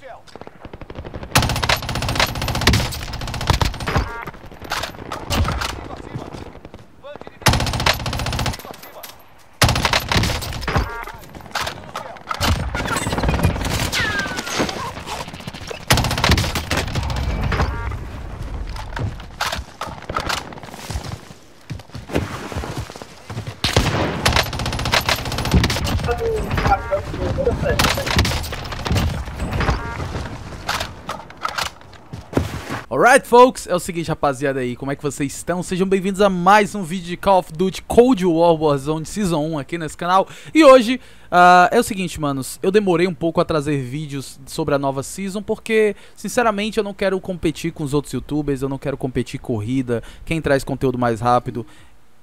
yourself. Alright, folks, é o seguinte, rapaziada aí, como é que vocês estão? Sejam bem-vindos a mais um vídeo de Call of Duty Cold War Warzone Season 1 aqui nesse canal. E hoje, uh, é o seguinte, manos, eu demorei um pouco a trazer vídeos sobre a nova Season, porque, sinceramente, eu não quero competir com os outros youtubers, eu não quero competir corrida, quem traz conteúdo mais rápido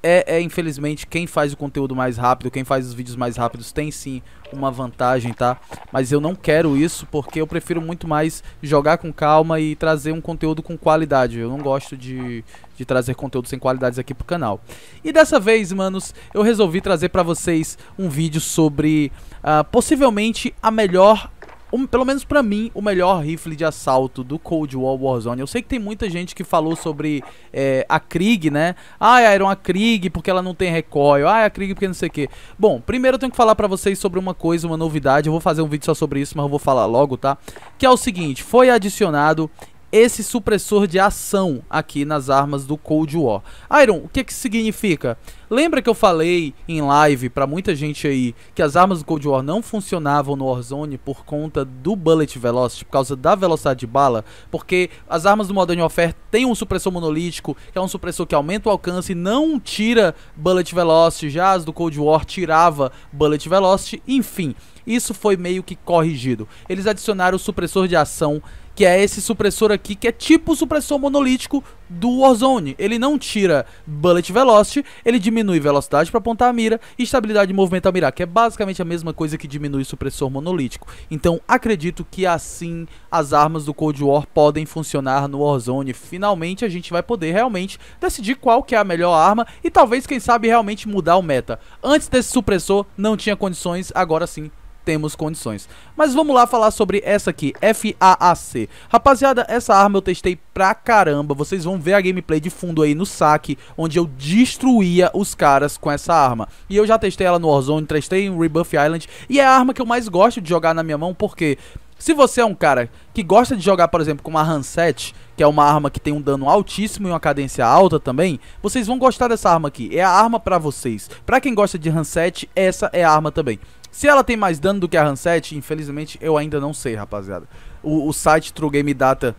é, é, infelizmente, quem faz o conteúdo mais rápido, quem faz os vídeos mais rápidos, tem sim uma vantagem, tá? Mas eu não quero isso porque eu prefiro muito mais jogar com calma e trazer um conteúdo com qualidade. Eu não gosto de, de trazer conteúdo sem qualidades aqui pro canal. E dessa vez, manos, eu resolvi trazer pra vocês um vídeo sobre, uh, possivelmente, a melhor um, pelo menos para mim, o melhor rifle de assalto do Cold War Warzone. Eu sei que tem muita gente que falou sobre é, a Krieg, né? Ah, era uma Krieg porque ela não tem recoil. Ah, a Krieg porque não sei o quê. Bom, primeiro eu tenho que falar para vocês sobre uma coisa, uma novidade. Eu vou fazer um vídeo só sobre isso, mas eu vou falar logo, tá? Que é o seguinte, foi adicionado esse supressor de ação aqui nas armas do Cold War. Iron, o que que significa? Lembra que eu falei em live para muita gente aí que as armas do Cold War não funcionavam no Warzone por conta do Bullet Velocity, por causa da velocidade de bala? Porque as armas do Modern Warfare têm um supressor monolítico, que é um supressor que aumenta o alcance e não tira Bullet Velocity, já as do Cold War tirava Bullet Velocity, enfim. Isso foi meio que corrigido. Eles adicionaram o supressor de ação que é esse supressor aqui, que é tipo o supressor monolítico do Warzone. Ele não tira Bullet Velocity, ele diminui velocidade para apontar a mira e estabilidade de movimento a mirar, que é basicamente a mesma coisa que diminui o supressor monolítico. Então acredito que assim as armas do Cold War podem funcionar no Warzone. Finalmente a gente vai poder realmente decidir qual que é a melhor arma e talvez, quem sabe, realmente mudar o meta. Antes desse supressor não tinha condições, agora sim temos condições. Mas vamos lá falar sobre essa aqui, FAAC. Rapaziada, essa arma eu testei pra caramba. Vocês vão ver a gameplay de fundo aí no saque, onde eu destruía os caras com essa arma. E eu já testei ela no Warzone, testei em Rebuff Island. E é a arma que eu mais gosto de jogar na minha mão, porque... Se você é um cara que gosta de jogar, por exemplo, com uma Hanset, que é uma arma que tem um dano altíssimo e uma cadência alta também, vocês vão gostar dessa arma aqui. É a arma pra vocês. Pra quem gosta de Hanset, essa é a arma também. Se ela tem mais dano do que a Ranset, infelizmente eu ainda não sei, rapaziada. O, o site True Game Data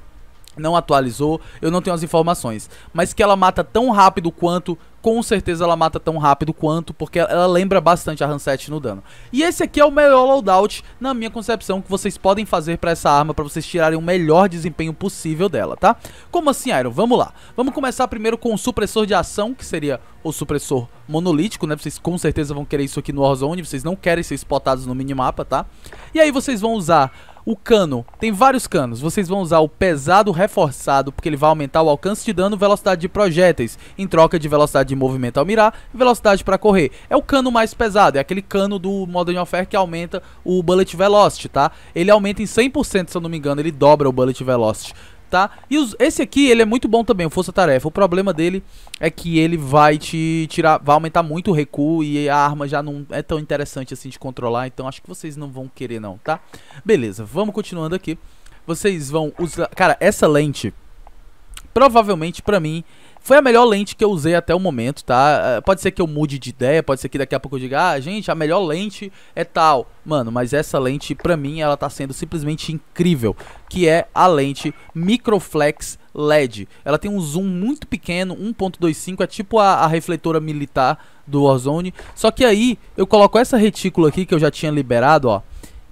não atualizou, eu não tenho as informações. Mas que ela mata tão rápido quanto, com certeza ela mata tão rápido quanto, porque ela lembra bastante a Hanset no dano. E esse aqui é o melhor loadout, na minha concepção, que vocês podem fazer pra essa arma, pra vocês tirarem o melhor desempenho possível dela, tá? Como assim, Iron? Vamos lá. Vamos começar primeiro com o supressor de ação, que seria o supressor monolítico, né? Vocês com certeza vão querer isso aqui no Warzone, vocês não querem ser spotados no minimapa, tá? E aí vocês vão usar o cano, tem vários canos, vocês vão usar o pesado reforçado porque ele vai aumentar o alcance de dano, velocidade de projéteis, em troca de velocidade de movimento ao mirar e velocidade para correr. É o cano mais pesado, é aquele cano do Modern Warfare que aumenta o Bullet Velocity, tá? Ele aumenta em 100%, se eu não me engano, ele dobra o Bullet Velocity tá? E os, esse aqui, ele é muito bom também, o Força Tarefa. O problema dele é que ele vai te tirar, vai aumentar muito o recuo e a arma já não é tão interessante assim de controlar, então acho que vocês não vão querer não, tá? Beleza, vamos continuando aqui. Vocês vão usar... Cara, essa lente, provavelmente pra mim, foi a melhor lente que eu usei até o momento, tá? É, pode ser que eu mude de ideia, pode ser que daqui a pouco eu diga, ah, gente, a melhor lente é tal. Mano, mas essa lente, pra mim, ela tá sendo simplesmente incrível, que é a lente Microflex LED. Ela tem um zoom muito pequeno, 1.25, é tipo a, a refletora militar do Warzone. Só que aí, eu coloco essa retícula aqui que eu já tinha liberado, ó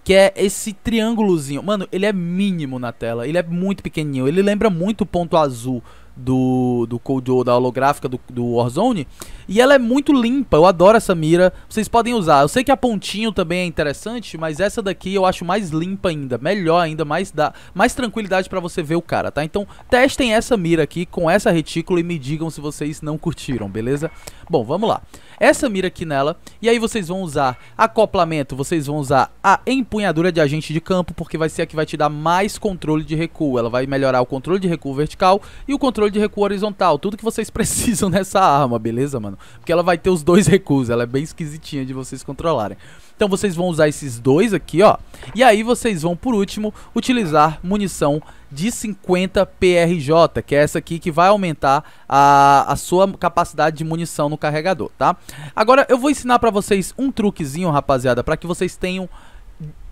que é esse triângulozinho. Mano, ele é mínimo na tela, ele é muito pequenininho, ele lembra muito o ponto azul do, do Cold War, da holográfica do, do Warzone. E ela é muito limpa, eu adoro essa mira. Vocês podem usar. Eu sei que a pontinho também é interessante, mas essa daqui eu acho mais limpa ainda. Melhor ainda, mais, da mais tranquilidade pra você ver o cara, tá? Então testem essa mira aqui com essa retícula e me digam se vocês não curtiram, beleza? Bom, vamos lá. Essa mira aqui nela, e aí vocês vão usar acoplamento, vocês vão usar a empunhadura de agente de campo, porque vai ser a que vai te dar mais controle de recuo. Ela vai melhorar o controle de recuo vertical e o controle controle de recuo horizontal, tudo que vocês precisam nessa arma, beleza, mano? Porque ela vai ter os dois recuos, ela é bem esquisitinha de vocês controlarem. Então vocês vão usar esses dois aqui, ó. E aí vocês vão, por último, utilizar munição de 50 PRJ, que é essa aqui que vai aumentar a, a sua capacidade de munição no carregador, tá? Agora eu vou ensinar pra vocês um truquezinho, rapaziada, pra que vocês tenham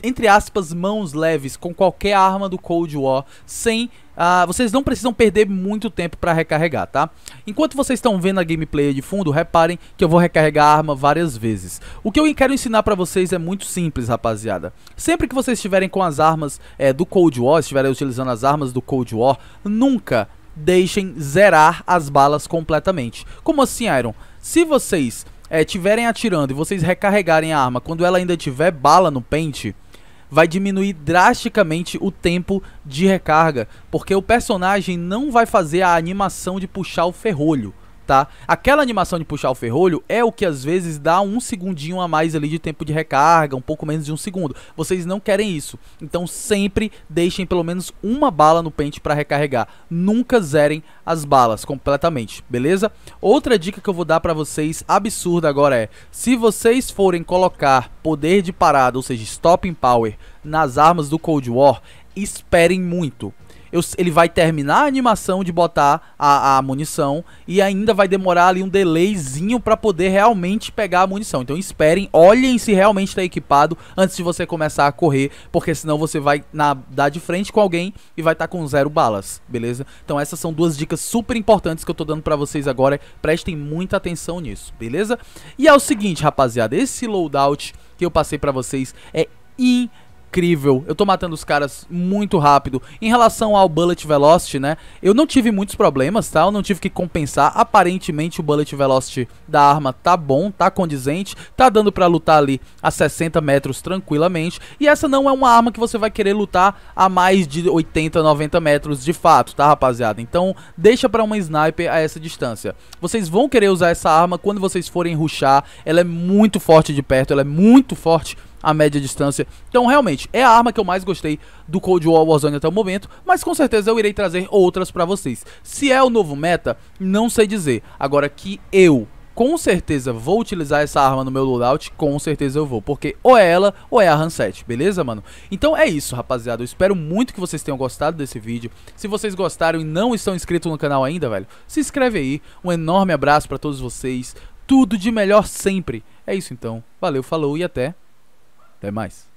entre aspas, mãos leves com qualquer arma do Cold War, sem Uh, vocês não precisam perder muito tempo para recarregar, tá? Enquanto vocês estão vendo a gameplay de fundo, reparem que eu vou recarregar a arma várias vezes. O que eu quero ensinar para vocês é muito simples, rapaziada. Sempre que vocês estiverem com as armas é, do Cold War, estiverem utilizando as armas do Cold War, nunca deixem zerar as balas completamente. Como assim, Iron? Se vocês é, tiverem atirando e vocês recarregarem a arma quando ela ainda tiver bala no pente, vai diminuir drasticamente o tempo de recarga, porque o personagem não vai fazer a animação de puxar o ferrolho tá? Aquela animação de puxar o ferrolho é o que às vezes dá um segundinho a mais ali de tempo de recarga, um pouco menos de um segundo. Vocês não querem isso. Então sempre deixem pelo menos uma bala no pente para recarregar. Nunca zerem as balas completamente, beleza? Outra dica que eu vou dar para vocês, absurda agora é, se vocês forem colocar poder de parada, ou seja, stopping power, nas armas do Cold War, esperem muito eu, ele vai terminar a animação de botar a, a, munição e ainda vai demorar ali um delayzinho para poder realmente pegar a munição. Então esperem, olhem se realmente está equipado antes de você começar a correr, porque senão você vai na, dar de frente com alguém e vai estar tá com zero balas, beleza? Então essas são duas dicas super importantes que eu tô dando para vocês agora, prestem muita atenção nisso, beleza? E é o seguinte, rapaziada, esse loadout que eu passei para vocês é incrível incrível. Eu tô matando os caras muito rápido. Em relação ao Bullet Velocity, né? Eu não tive muitos problemas, tá? Eu não tive que compensar. Aparentemente o Bullet Velocity da arma tá bom, tá condizente. Tá dando pra lutar ali a 60 metros tranquilamente. E essa não é uma arma que você vai querer lutar a mais de 80, 90 metros de fato, tá rapaziada? Então deixa pra uma sniper a essa distância. Vocês vão querer usar essa arma quando vocês forem ruxar. Ela é muito forte de perto, ela é muito forte a média distância. Então, realmente, é a arma que eu mais gostei do Cold War Warzone até o momento, mas com certeza eu irei trazer outras para vocês. Se é o novo meta, não sei dizer. Agora que eu com certeza vou utilizar essa arma no meu loadout, com certeza eu vou, porque ou é ela ou é a Hanset, beleza, mano? Então é isso, rapaziada, eu espero muito que vocês tenham gostado desse vídeo. Se vocês gostaram e não estão inscritos no canal ainda, velho, se inscreve aí. Um enorme abraço pra todos vocês, tudo de melhor sempre. É isso então, valeu, falou e até até mais.